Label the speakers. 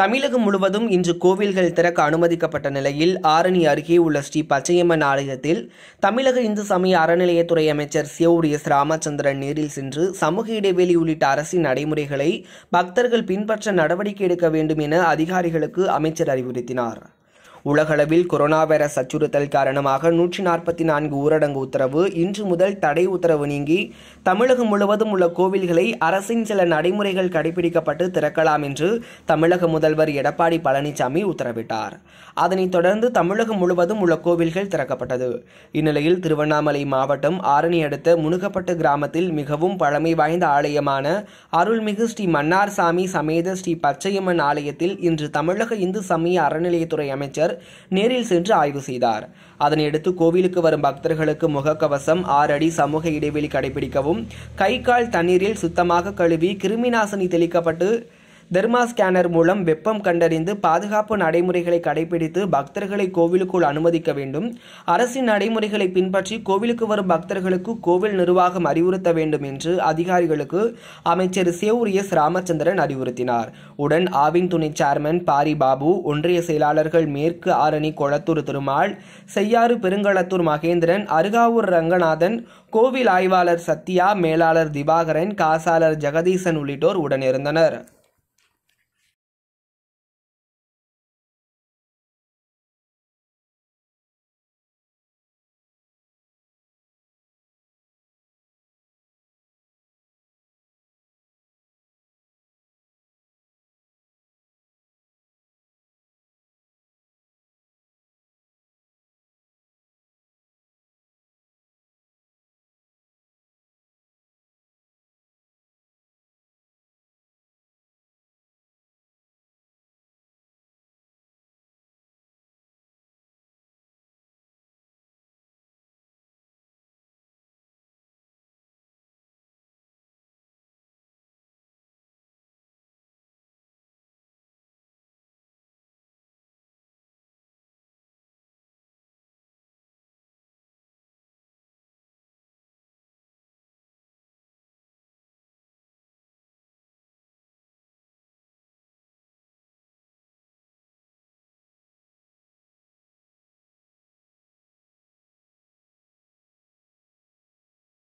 Speaker 1: தமிழகம் முழுவதும் இன்று கோவில்கள் திறக்க அனுமதிக்கப்பட்ட நிலையில் ஆரணி அருகே உள்ள ஸ்ரீ பச்சையம்மன் ஆலயத்தில் தமிழக இந்து சமய அறநிலையத்துறை அமைச்சர் சியோர் எஸ் ராமச்சந்திரன் நேரில் சென்று சமூக இடைவெளி உள்ளிட்ட அரசின் நடைமுறைகளை பக்தர்கள் பின்பற்ற நடவடிக்கை எடுக்க வேண்டும் என அதிகாரிகளுக்கு அமைச்சர் அறிவுறுத்தினார் உலகளவில் கொரோனா வைரஸ் அச்சுறுத்தல் காரணமாக நூற்றி நாற்பத்தி நான்கு ஊரடங்கு உத்தரவு இன்று முதல் தடை உத்தரவு நீங்கி தமிழகம் முழுவதும் உள்ள கோவில்களை அரசின் சில நடைமுறைகள் கடைபிடிக்கப்பட்டு திறக்கலாம் என்று தமிழக முதல்வர் எடப்பாடி பழனிசாமி உத்தரவிட்டார் அதனைத் தொடர்ந்து தமிழகம் முழுவதும் உள்ள கோவில்கள் திறக்கப்பட்டது இந்நிலையில் திருவண்ணாமலை மாவட்டம் ஆரணி அடுத்த முனுகப்பட்டு கிராமத்தில் மிகவும் பழமை வாய்ந்த ஆலயமான அருள்மிகு ஸ்ரீ மன்னார்சாமி சமேத ஸ்ரீ பச்சையம்மன் ஆலயத்தில் இன்று தமிழக இந்து சமய அறநிலையத்துறை அமைச்சர் நேரில் சென்று ஆய்வு செய்தார் அதனையடுத்து கோவிலுக்கு வரும் பக்தர்களுக்கு முகக்கவசம் ஆறடி சமூக இடைவெளி கடைபிடிக்கவும் கை கால் தண்ணீரில் சுத்தமாக கழுவி நாசினி தெளிக்கப்பட்டு தெர்மா ஸ்கேனர் மூலம் வெப்பம் கண்டறிந்து பாதுகாப்பு நடைமுறைகளை கடைபிடித்து பக்தர்களை கோவிலுக்குள் அனுமதிக்க வேண்டும் அரசின் நடைமுறைகளை பின்பற்றி கோவிலுக்கு வரும் பக்தர்களுக்கு கோவில் நிர்வாகம் அறிவுறுத்த வேண்டும் என்று அதிகாரிகளுக்கு அமைச்சர் எஸ் ராமச்சந்திரன் அறிவுறுத்தினார் உடன் ஆவின் துணை சேர்மன் பாரி பாபு ஒன்றிய செயலாளர்கள் மேற்கு ஆரணி கொளத்தூர் திருமால் செய்யாறு பெருங்களத்தூர் மகேந்திரன் அருகாவூர் ரங்கநாதன் கோவில் ஆய்வாளர் சத்யா மேலாளர் திவாகரன் காசாளர் ஜெகதீசன் உள்ளிட்டோர் உடனிருந்தனர்